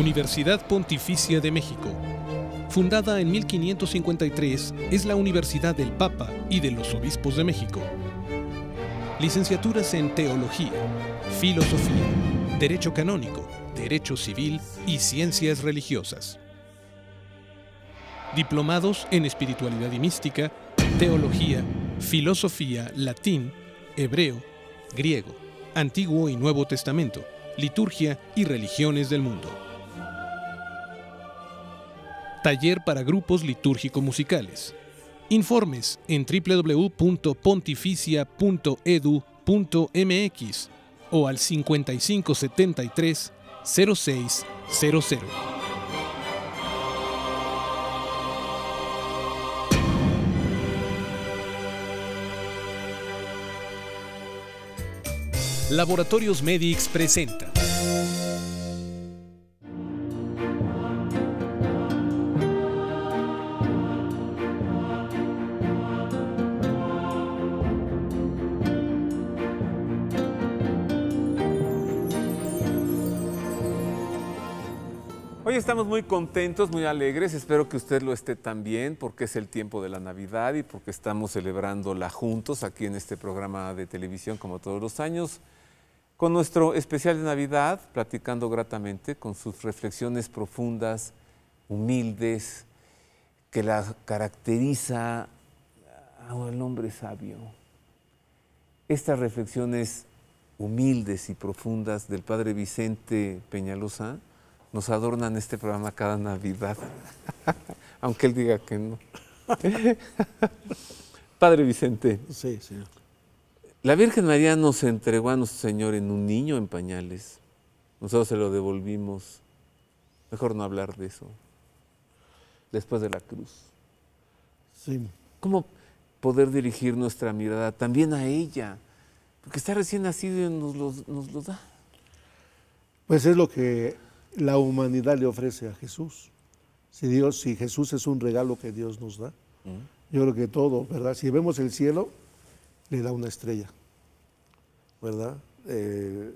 Universidad Pontificia de México. Fundada en 1553, es la Universidad del Papa y de los Obispos de México. Licenciaturas en Teología, Filosofía, Derecho Canónico, Derecho Civil y Ciencias Religiosas. Diplomados en Espiritualidad y Mística, Teología, Filosofía, Latín, Hebreo, Griego, Antiguo y Nuevo Testamento, Liturgia y Religiones del Mundo. Taller para grupos litúrgico-musicales. Informes en www.pontificia.edu.mx o al 5573 0600. Laboratorios Medix presenta. estamos muy contentos, muy alegres. Espero que usted lo esté también, porque es el tiempo de la Navidad y porque estamos celebrándola juntos aquí en este programa de televisión, como todos los años, con nuestro especial de Navidad, platicando gratamente con sus reflexiones profundas, humildes, que la caracteriza al ah, oh, hombre sabio. Estas reflexiones humildes y profundas del padre Vicente Peñalosa nos adornan este programa cada Navidad, aunque él diga que no. Padre Vicente. Sí, señor. La Virgen María nos entregó a nuestro Señor en un niño en pañales. Nosotros se lo devolvimos. Mejor no hablar de eso. Después de la cruz. Sí. ¿Cómo poder dirigir nuestra mirada también a ella? Porque está recién nacido y nos lo, nos da. Pues es lo que la humanidad le ofrece a Jesús. Si Dios, si Jesús es un regalo que Dios nos da, mm. yo creo que todo, ¿verdad? Si vemos el cielo, le da una estrella, ¿verdad? Eh,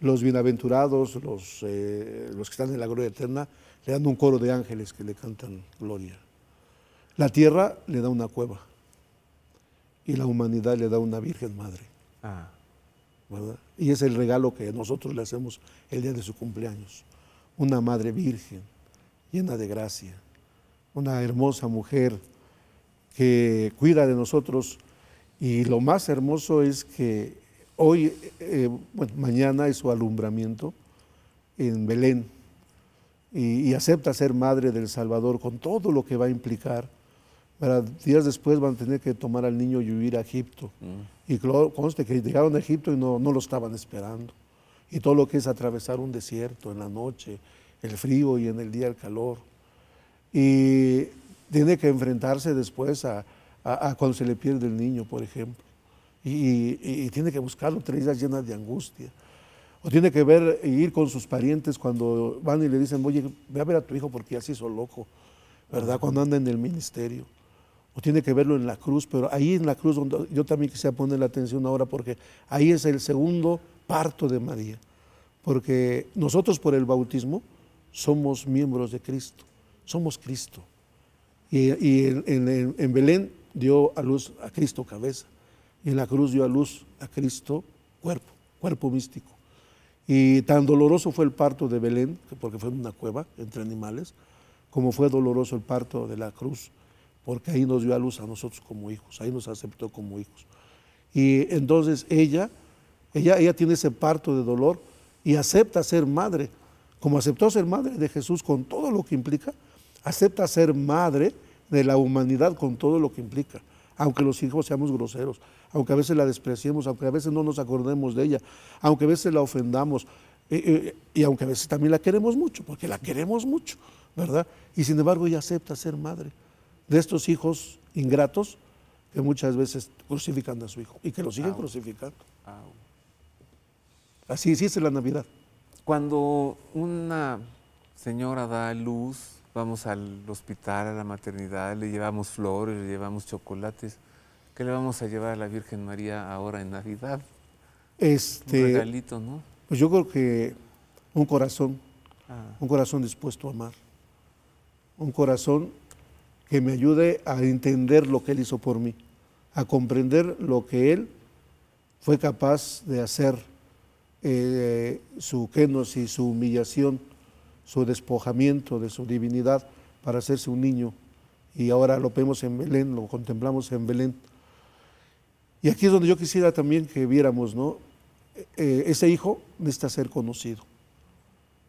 los bienaventurados, los, eh, los que están en la gloria eterna, le dan un coro de ángeles que le cantan gloria. La tierra le da una cueva y la humanidad le da una Virgen Madre. Ah. ¿verdad? Y es el regalo que nosotros le hacemos el día de su cumpleaños una madre virgen llena de gracia, una hermosa mujer que cuida de nosotros y lo más hermoso es que hoy, eh, mañana es su alumbramiento en Belén y, acepta ser madre del Salvador con todo lo que va a implicar. Para días después van a tener que tomar al niño y huir a Egipto. Mm. Y conste que llegaron a Egipto y no, no lo estaban esperando y todo lo que es atravesar un desierto en la noche, el frío y en el día el calor. Y tiene que enfrentarse después a, cuando se le pierde el niño, por ejemplo. Y, tiene que buscarlo tres días llenas de angustia. O tiene que ver, ir con sus parientes cuando van y le dicen, oye, ve a ver a tu hijo porque ya se hizo loco, ¿verdad? Cuando anda en el ministerio. O tiene que verlo en la cruz, pero ahí en la cruz yo también quisiera poner la atención ahora porque ahí es el segundo parto de María, porque nosotros por el bautismo somos miembros de Cristo, somos Cristo. Y, en, en, Belén dio a luz a Cristo cabeza, y en la cruz dio a luz a Cristo cuerpo, cuerpo místico. Y tan doloroso fue el parto de Belén, porque fue en una cueva entre animales, como fue doloroso el parto de la cruz, porque ahí nos dio a luz a nosotros como hijos, ahí nos aceptó como hijos. Y entonces ella ella, tiene ese parto de dolor y acepta ser madre, como aceptó ser madre de Jesús con todo lo que implica, acepta ser madre de la humanidad con todo lo que implica, aunque los hijos seamos groseros, aunque a veces la despreciemos, aunque a veces no nos acordemos de ella, aunque a veces la ofendamos eh, eh, y aunque a veces también la queremos mucho, porque la queremos mucho, ¿verdad? Y sin embargo ella acepta ser madre de estos hijos ingratos que muchas veces crucifican a su hijo y que lo siguen crucificando. Así es la Navidad. Cuando una señora da luz, vamos al hospital, a la maternidad, le llevamos flores, le llevamos chocolates. ¿Qué le vamos a llevar a la Virgen María ahora en Navidad? Este, un regalito, ¿no? Pues yo creo que un corazón, ah. un corazón dispuesto a amar, un corazón que me ayude a entender lo que Él hizo por mí, a comprender lo que Él fue capaz de hacer eh, su y su humillación, su despojamiento de su divinidad para hacerse un niño. Y ahora lo vemos en Belén, lo contemplamos en Belén. Y aquí es donde yo quisiera también que viéramos, ¿no? Eh, ese hijo necesita ser conocido.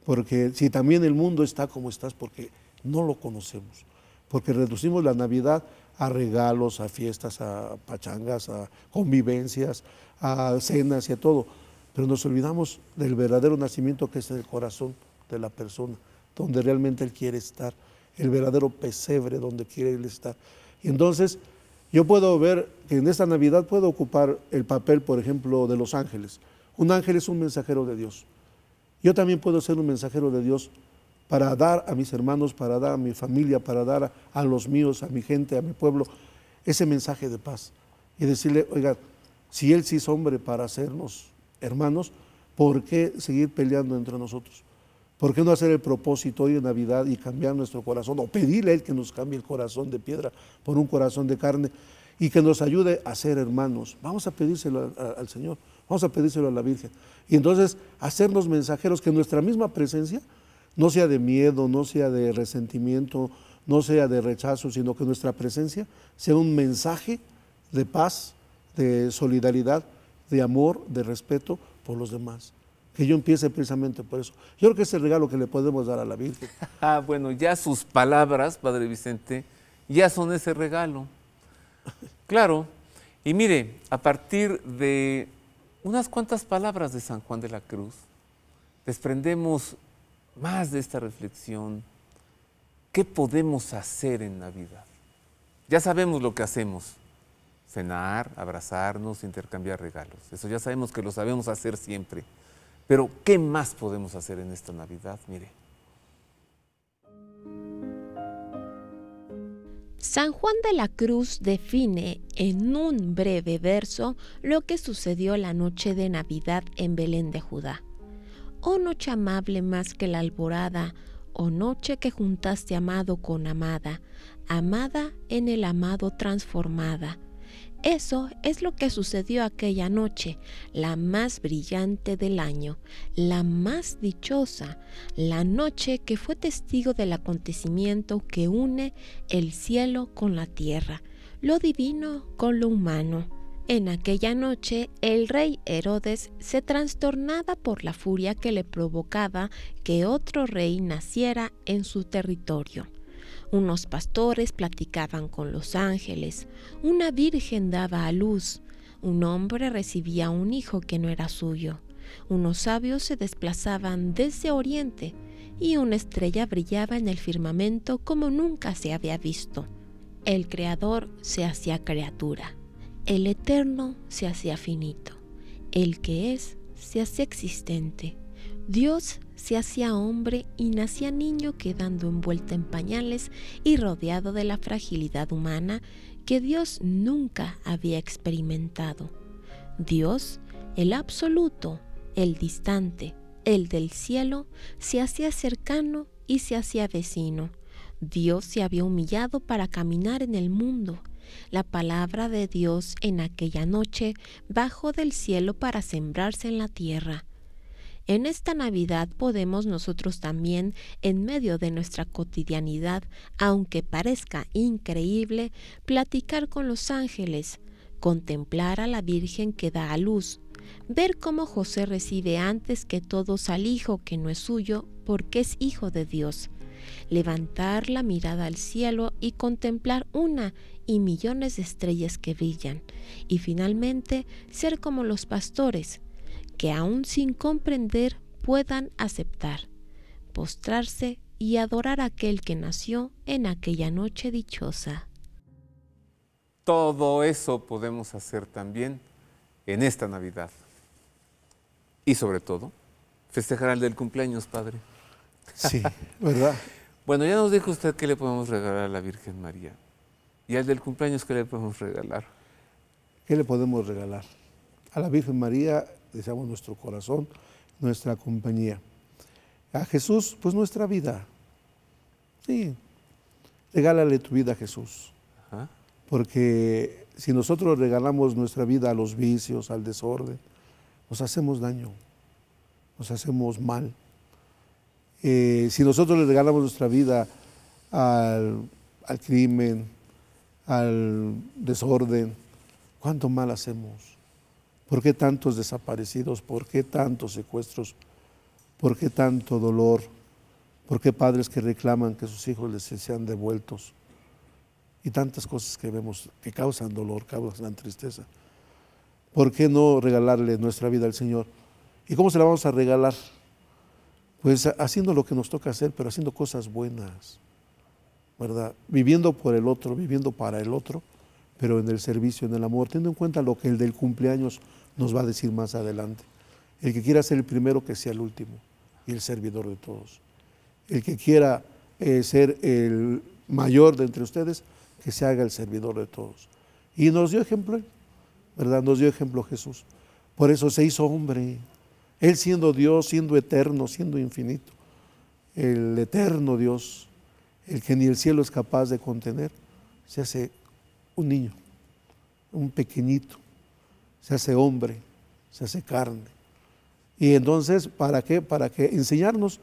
Porque si también el mundo está como está, es porque no lo conocemos. Porque reducimos la Navidad a regalos, a fiestas, a pachangas, a convivencias, a cenas y a todo pero nos olvidamos del verdadero nacimiento que es el corazón de la persona, donde realmente Él quiere estar, el verdadero pesebre donde quiere Él estar. Y entonces yo puedo ver que en esta Navidad puedo ocupar el papel, por ejemplo, de los ángeles. Un ángel es un mensajero de Dios. Yo también puedo ser un mensajero de Dios para dar a mis hermanos, para dar a mi familia, para dar a, a los míos, a mi gente, a mi pueblo, ese mensaje de paz. Y decirle, oiga, si Él sí es hombre para hacernos hermanos, ¿por qué seguir peleando entre nosotros? ¿Por qué no hacer el propósito hoy en Navidad y cambiar nuestro corazón? O pedirle a Él que nos cambie el corazón de piedra por un corazón de carne y que nos ayude a ser hermanos. Vamos a pedírselo al Señor, vamos a pedírselo a la Virgen. Y entonces hacernos mensajeros, que nuestra misma presencia no sea de miedo, no sea de resentimiento, no sea de rechazo, sino que nuestra presencia sea un mensaje de paz, de solidaridad de amor, de respeto por los demás. Que yo empiece precisamente por eso. Yo creo que es el regalo que le podemos dar a la Virgen. Ah, bueno, ya sus palabras, Padre Vicente, ya son ese regalo. Claro. Y mire, a partir de unas cuantas palabras de San Juan de la Cruz, desprendemos más de esta reflexión. ¿Qué podemos hacer en Navidad? Ya sabemos lo que hacemos, cenar, abrazarnos, intercambiar regalos. Eso ya sabemos que lo sabemos hacer siempre. Pero ¿qué más podemos hacer en esta Navidad? Mire. San Juan de la Cruz define en un breve verso lo que sucedió la noche de Navidad en Belén de Judá. Oh noche amable más que la alborada, oh noche que juntaste amado con amada, amada en el amado transformada eso es lo que sucedió aquella noche, la más brillante del año, la más dichosa, la noche que fue testigo del acontecimiento que une el cielo con la tierra, lo divino con lo humano. En aquella noche el rey Herodes se trastornaba por la furia que le provocaba que otro rey naciera en su territorio. Unos pastores platicaban con los ángeles, una virgen daba a luz, un hombre recibía un hijo que no era suyo, unos sabios se desplazaban desde Oriente y una estrella brillaba en el firmamento como nunca se había visto. El Creador se hacía criatura, el Eterno se hacía finito, el que es se hacía existente. Dios se hacía hombre y nacía niño quedando envuelto en pañales y rodeado de la fragilidad humana que Dios nunca había experimentado. Dios, el absoluto, el distante, el del cielo, se hacía cercano y se hacía vecino. Dios se había humillado para caminar en el mundo. La palabra de Dios en aquella noche bajó del cielo para sembrarse en la tierra en esta Navidad podemos nosotros también, en medio de nuestra cotidianidad, aunque parezca increíble, platicar con los ángeles, contemplar a la Virgen que da a luz, ver cómo José recibe antes que todos al Hijo que no es suyo porque es Hijo de Dios, levantar la mirada al cielo y contemplar una y millones de estrellas que brillan, y finalmente ser como los pastores, que aún sin comprender puedan aceptar, postrarse y adorar a aquel que nació en aquella noche dichosa. Todo eso podemos hacer también en esta Navidad. Y sobre todo, festejar al del cumpleaños, Padre. Sí, ¿verdad? bueno, ya nos dijo usted qué le podemos regalar a la Virgen María. Y al del cumpleaños, ¿qué le podemos regalar? ¿Qué le podemos regalar? A la Virgen María deseamos nuestro corazón, nuestra compañía. A Jesús, pues nuestra vida. Sí, regálale tu vida a Jesús. Porque si nosotros regalamos nuestra vida a los vicios, al desorden, nos hacemos daño, nos hacemos mal. Eh, si nosotros le regalamos nuestra vida al crimen, al desorden, cuánto mal hacemos. ¿Por qué tantos desaparecidos? ¿Por qué tantos secuestros? ¿Por qué tanto dolor? ¿Por qué padres que reclaman que sus hijos les sean devueltos? Y tantas cosas que vemos que causan dolor, causan tristeza. ¿Por qué no regalarle nuestra vida al Señor? ¿Y cómo se la vamos a regalar? Pues haciendo lo que nos toca hacer, pero haciendo cosas buenas, ¿verdad? Viviendo por el otro, viviendo para el otro, pero en el servicio, en el amor, teniendo en cuenta lo que el del cumpleaños nos va a decir más adelante. El que quiera ser el primero, que sea el último y el servidor de todos. El que quiera eh, ser el mayor de entre ustedes, que se haga el servidor de todos. Y nos dio ejemplo, ¿verdad? Nos dio ejemplo Jesús. Por eso se hizo hombre. Él siendo Dios, siendo eterno, siendo infinito. El eterno Dios, el que ni el cielo es capaz de contener, se hace un niño, un pequeñito, se hace hombre, se hace carne. Y entonces, ¿para qué? Para que enseñarnos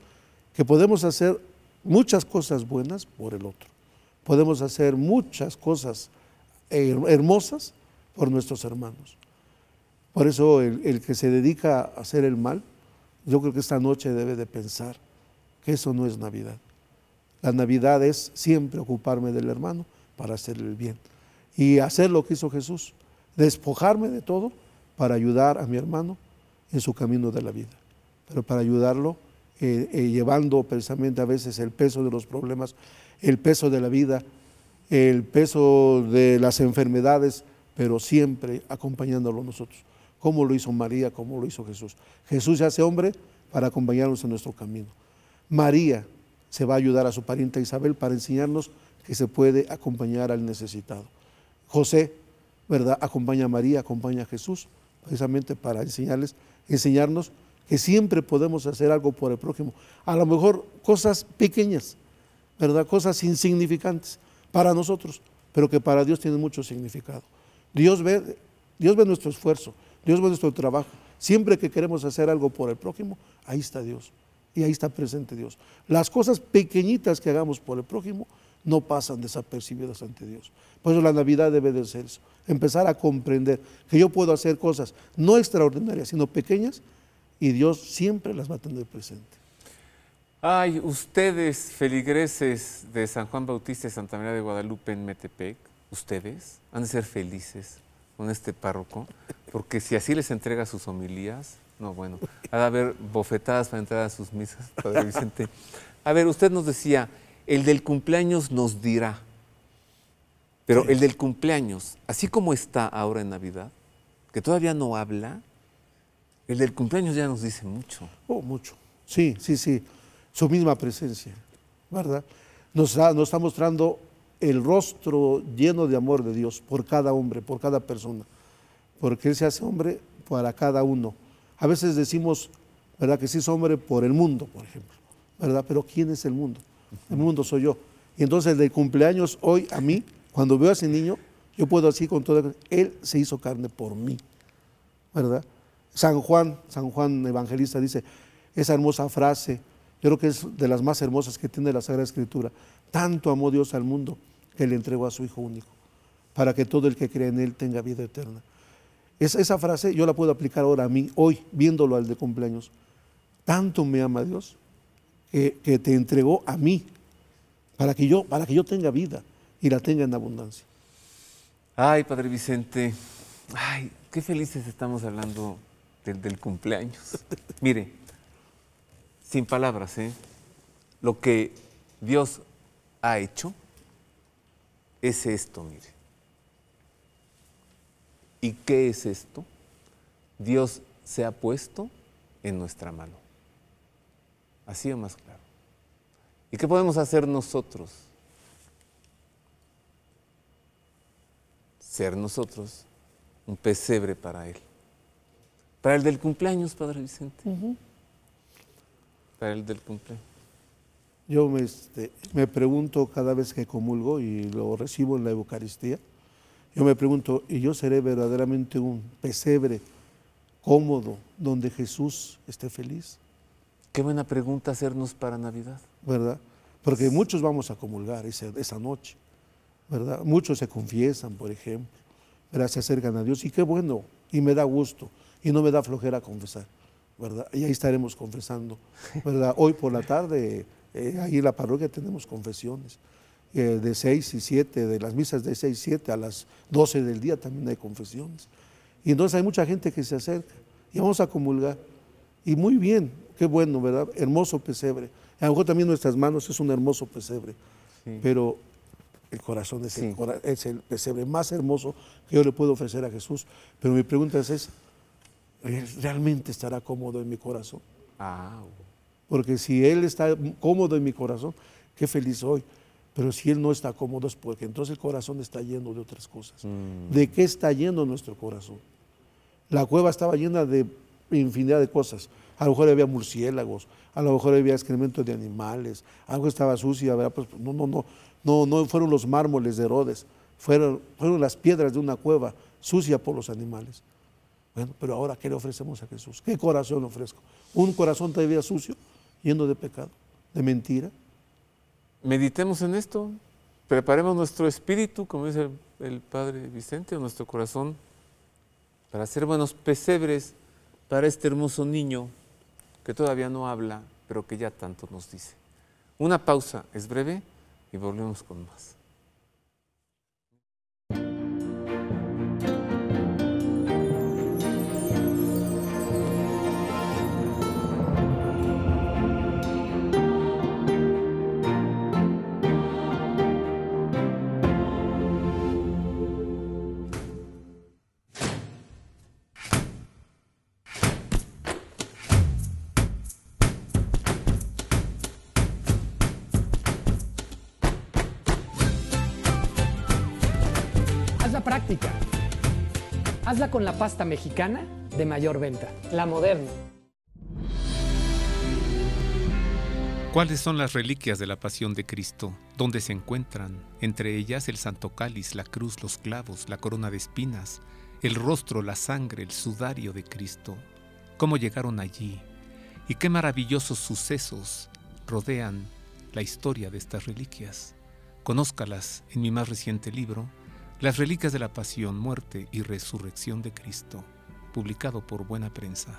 que podemos hacer muchas cosas buenas por el otro. Podemos hacer muchas cosas hermosas por nuestros hermanos. Por eso el, el, que se dedica a hacer el mal, yo creo que esta noche debe de pensar que eso no es Navidad. La Navidad es siempre ocuparme del hermano para hacerle el bien y hacer lo que hizo Jesús, despojarme de todo para ayudar a mi hermano en su camino de la vida, pero para ayudarlo eh, eh, llevando precisamente a veces el peso de los problemas, el peso de la vida, el peso de las enfermedades, pero siempre acompañándolo nosotros, como lo hizo María, como lo hizo Jesús. Jesús se hace hombre para acompañarnos en nuestro camino. María se va a ayudar a su pariente Isabel para enseñarnos que se puede acompañar al necesitado. José ¿verdad? Acompaña a María, acompaña a Jesús, precisamente para enseñarles, enseñarnos que siempre podemos hacer algo por el prójimo. A lo mejor cosas pequeñas, ¿verdad? Cosas insignificantes para nosotros, pero que para Dios tienen mucho significado. Dios ve, Dios ve nuestro esfuerzo, Dios ve nuestro trabajo. Siempre que queremos hacer algo por el prójimo, ahí está Dios y ahí está presente Dios. Las cosas pequeñitas que hagamos por el prójimo no pasan desapercibidas ante Dios. Por eso la Navidad debe de ser eso, empezar a comprender que yo puedo hacer cosas no extraordinarias, sino pequeñas, y Dios siempre las va a tener presente. Ay, ustedes, feligreses de San Juan Bautista y Santa María de Guadalupe en Metepec, ustedes han de ser felices con este párroco, porque si así les entrega sus homilías, no, bueno, ha de haber bofetadas para entrar a sus misas, Padre Vicente. A ver, usted nos decía, el del cumpleaños nos dirá. Pero el del cumpleaños, así como está ahora en Navidad, que todavía no habla, el del cumpleaños ya nos dice mucho. Oh, mucho. Sí, sí, sí. Su misma presencia, ¿verdad? Nos, nos está mostrando el rostro lleno de amor de Dios por cada hombre, por cada persona. Porque Él se hace hombre para cada uno. A veces decimos, ¿verdad? Que sí es hombre por el mundo, por ejemplo. ¿Verdad? Pero ¿quién es el mundo? el mundo soy yo. Y entonces de cumpleaños hoy a mí, cuando veo a ese niño, yo puedo así con toda... Él se hizo carne por mí, ¿verdad? San Juan, San Juan Evangelista dice esa hermosa frase, yo creo que es de las más hermosas que tiene la Sagrada Escritura. Tanto amó Dios al mundo que le entregó a su Hijo único, para que todo el que cree en Él tenga vida eterna. Es, esa frase yo la puedo aplicar ahora a mí, hoy, viéndolo al de cumpleaños. Tanto me ama Dios que, te entregó a mí, para que, yo, para que yo tenga vida y la tenga en abundancia. Ay, Padre Vicente, ay, qué felices estamos hablando del, cumpleaños. Mire, sin palabras, ¿eh? lo que Dios ha hecho es esto, mire. ¿Y qué es esto? Dios se ha puesto en nuestra mano así o más claro. ¿Y qué podemos hacer nosotros? Ser nosotros un pesebre para Él. Para el del cumpleaños, Padre Vicente. Para el del cumpleaños. Yo me, este, me, pregunto cada vez que comulgo y lo recibo en la Eucaristía, yo me pregunto, ¿y yo seré verdaderamente un pesebre cómodo donde Jesús esté feliz? Qué buena pregunta hacernos para Navidad. ¿Verdad? Porque muchos vamos a comulgar esa, noche, ¿verdad? Muchos se confiesan, por ejemplo, Se acercan a Dios y qué bueno, y me da gusto, y no me da flojera confesar, ¿verdad? Y ahí estaremos confesando, ¿verdad? Hoy por la tarde, eh, ahí en la parroquia tenemos confesiones. Eh, de 6 y 7, de las misas de 6 y 7 a las 12 del día también hay confesiones. Y entonces hay mucha gente que se acerca y vamos a comulgar. Y muy bien, qué bueno, ¿verdad? Hermoso pesebre. A lo mejor también nuestras manos es un hermoso pesebre, pero el corazón es, el, pesebre más hermoso que yo le puedo ofrecer a Jesús. Pero mi pregunta es, ¿realmente estará cómodo en mi corazón? Ah, porque si Él está cómodo en mi corazón, qué feliz soy. Pero si Él no está cómodo es porque entonces el corazón está lleno de otras cosas. Mm. ¿De qué está lleno nuestro corazón? La cueva estaba llena de infinidad de cosas a lo mejor había murciélagos, a lo mejor había excrementos de animales, algo estaba sucio, pues, no, no, no, no, no fueron los mármoles de Herodes, fueron, fueron las piedras de una cueva sucia por los animales. Bueno, pero ahora ¿qué le ofrecemos a Jesús? ¿Qué corazón ofrezco? ¿Un corazón todavía sucio, lleno de pecado, de mentira? Meditemos en esto, preparemos nuestro espíritu, como dice el, Padre Vicente, nuestro corazón, para ser buenos pesebres para este hermoso niño que todavía no habla, pero que ya tanto nos dice. Una pausa es breve y volvemos con más. Hazla con la pasta mexicana de mayor venta, la moderna. ¿Cuáles son las reliquias de la pasión de Cristo? ¿Dónde se encuentran? Entre ellas el santo cáliz, la cruz, los clavos, la corona de espinas, el rostro, la sangre, el sudario de Cristo. ¿Cómo llegaron allí? ¿Y qué maravillosos sucesos rodean la historia de estas reliquias? Conózcalas en mi más reciente libro, las Reliquias de la Pasión, Muerte y Resurrección de Cristo, publicado por Buena Prensa.